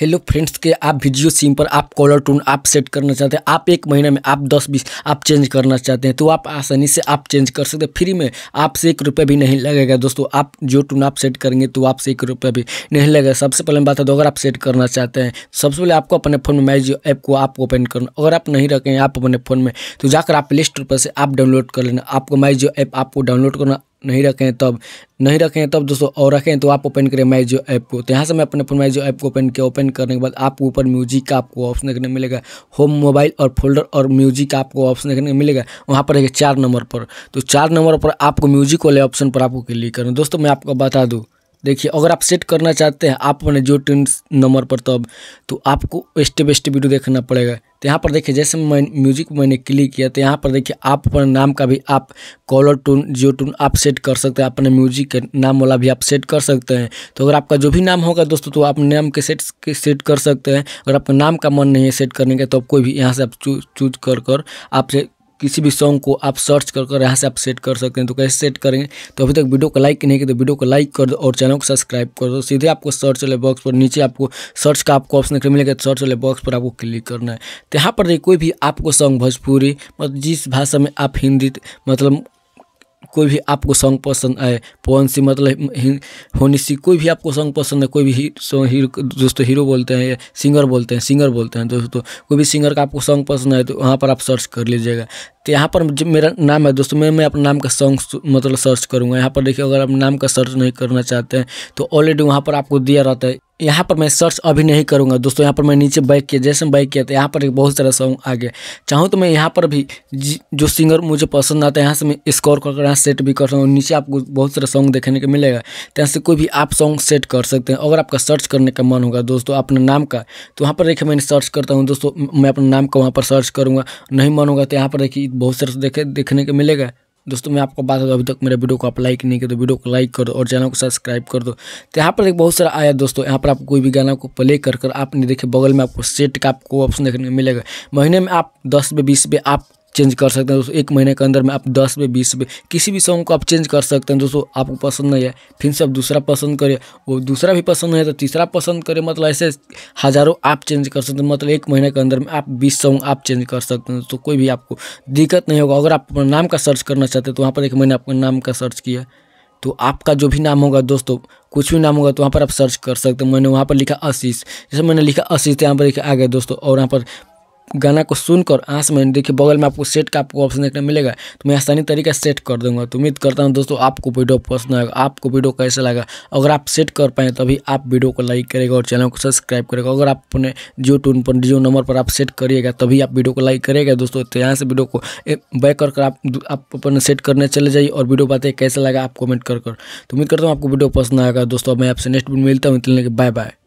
hello friends के आप video SIM पर आप कॉलर टून आप सेट करना चाहते हैं आप एक महीने में आप दस बीस आप चेंज करना चाहते हैं तो आप आसानी से आप चेंज कर सकते हैं फ्री में आपसे एक रुपया भी नहीं लगेगा दोस्तों आप जो टून आप सेट करेंगे तो आपसे एक रुपया भी नहीं लगेगा सबसे पहले बात है तो अगर आप सेट करना चाहते हैं सबसे पहले आपको अपने फ़ोन में माई जियो ऐप को आप ओपन करना अगर आप नहीं रखें आप अपने फ़ोन में तो जाकर आप प्ले स्टोर पर से आप डाउनलोड कर लेना आपको माई जियो ऐप आपको डाउनलोड करना नहीं रखें तब नहीं रखें तब दोस्तों और रखें तो आप ओपन करें माई जो ऐप को तो यहाँ से मैं अपने फोन माई जो ऐप को ओपन किया ओपन करने के बाद आपको ऊपर म्यूजिक का आपको ऑप्शन देखने मिलेगा होम मोबाइल और फोल्डर और म्यूजिक का आपको ऑप्शन देखने को मिलेगा वहाँ पर रहेगा चार नंबर पर तो चार नंबर पर आपको म्यूजिक वाले ऑप्शन पर आपको क्लिक करना दोस्तों मैं आपको बता दूँ देखिए अगर आप सेट करना चाहते हैं आप अपने जो ट्रेन नंबर पर तब तो, तो आपको स्टेप स्टेप वीडियो देखना पड़ेगा तो यहाँ पर देखिए जैसे मैं म्यूजिक मैंने क्लिक किया तो यहाँ पर देखिए आप अपने नाम का भी आप कॉलर टोन जियो टोन आप सेट कर सकते हैं अपने म्यूजिक के नाम वाला भी आप सेट कर सकते हैं तो अगर आपका जो भी नाम होगा दोस्तों तो आप नाम के सेट के सेट कर सकते हैं अगर आपका नाम का मन नहीं है सेट करने का तो आप कोई भी यहाँ से आप चूज चूज कर कर आप किसी भी सॉन्ग को आप सर्च कर कर यहाँ से आप सेट कर सकते हैं तो कैसे सेट करेंगे तो अभी तक वीडियो को लाइक नहीं किया तो वीडियो को लाइक कर दो और चैनल को सब्सक्राइब कर दो सीधे आपको सर्च वाले बॉक्स पर नीचे आपको सर्च का आपको ऑप्शन देखने मिलेगा सर्च तो वाले बॉक्स पर आपको क्लिक करना है तो यहाँ पर कोई भी आपको सॉन्ग भोजपुरी मतलब जिस भाषा में आप हिंदी मतलब कोई भी आपको सॉन्ग पसंद आए पवन सिंह मतलब होनी सिंह कोई भी आपको सॉन्ग पसंद है कोई भी हीरो दोस्तों हीरो बोलते हैं सिंगर बोलते हैं सिंगर बोलते हैं दोस्तों कोई भी सिंगर का आपको सॉन्ग पसंद आए तो वहाँ पर आप सर्च कर लीजिएगा तो यहाँ पर जब मेरा नाम है दोस्तों मैं मैं अपना नाम का सॉन्ग मतलब सर्च करूँगा यहाँ पर देखिए अगर आप नाम का सर्च नहीं करना चाहते हैं तो ऑलरेडी वहाँ पर आपको दिया रहता है यहाँ पर मैं सर्च अभी नहीं करूँगा दोस्तों यहाँ पर मैं नीचे बाइक किया जैसे मैं बाइक किया था तो यहाँ पर बहुत सारा सॉन्ग आ गया चाहूँ तो मैं यहाँ पर भी जो सिंगर मुझे पसंद आता है यहाँ से मैं स्कोर कर यहाँ सेट भी कर सकता हूँ नीचे आपको बहुत सारा सॉन्ग देखने को मिलेगा तो यहाँ से कोई भी आप सॉन्ग सेट कर सकते हैं अगर आपका सर्च करने का मन होगा दोस्तों अपने नाम का तो वहाँ पर देखिए मैंने सर्च करता हूँ दोस्तों मैं अपने नाम का वहाँ पर सर्च करूँगा नहीं मन होगा तो यहाँ पर देखिए बहुत सारे देखे देखने के मिलेगा दोस्तों मैं आपको बात करूँ अभी तक मेरे वीडियो को आप लाइक नहीं कर दो तो वीडियो को लाइक कर दो और चैनल को सब्सक्राइब कर दो तो यहाँ पर एक बहुत सारा आया दोस्तों यहाँ पर आप कोई भी गाना को प्ले कर कर आपने देखे बगल में आपको सेट का आपको ऑप्शन देखने को मिलेगा महीने में आप दस बे बीस बे आप चेंज कर सकते हैं दोस्तों एक महीने के अंदर में आप दस बे बीस रुपये किसी भी सॉन्ग को आप चेंज कर सकते हैं दोस्तों आपको पसंद नहीं है फिर से आप दूसरा पसंद करें वो दूसरा भी पसंद है तो तीसरा पसंद करें मतलब ऐसे हज़ारों आप चेंज कर सकते हैं मतलब एक महीने के अंदर में आप बीस सॉन्ग आप चेंज कर सकते हैं दोस्तों कोई भी आपको दिक्कत नहीं होगा अगर आप अपना नाम का सर्च करना चाहते हैं तो वहाँ पर एक मैंने आपका नाम का सर्च किया तो आपका जो भी नाम होगा दोस्तों कुछ भी नाम होगा तो वहाँ पर आप सर्च कर सकते हैं मैंने वहाँ पर लिखा आशीष जैसे मैंने लिखा आशीष तो यहाँ पर लिखा आ गया दोस्तों और यहाँ पर गाना को सुनकर आंस में देखिए बगल में आपको सेट का आपको ऑप्शन देखने मिलेगा तो मैं आसानी तरीके से सेट कर दूंगा तो उम्मीद करता हूँ दोस्तों आपको वीडियो पसंद आएगा आपको वीडियो कैसा लगा अगर आप सेट कर पाएँ तभी आप वीडियो को लाइक करेगा और चैनल को सब्सक्राइब करेगा अगर आप अपने जियो टून पर जियो नंबर पर आप सेट करिएगा तभी आप वीडियो को लाइक करेगा दोस्तों तो यहाँ से वीडियो को बैक कर आप अपने सेट करने चले जाइए और वीडियो बातें कैसा लगा आप कमेंट कर तो उम्मीद करता हूँ आपको वीडियो पसंद आएगा दोस्तों मैं आपसे नेक्स्ट वीडियो मिलता हूँ इतने बाय बाय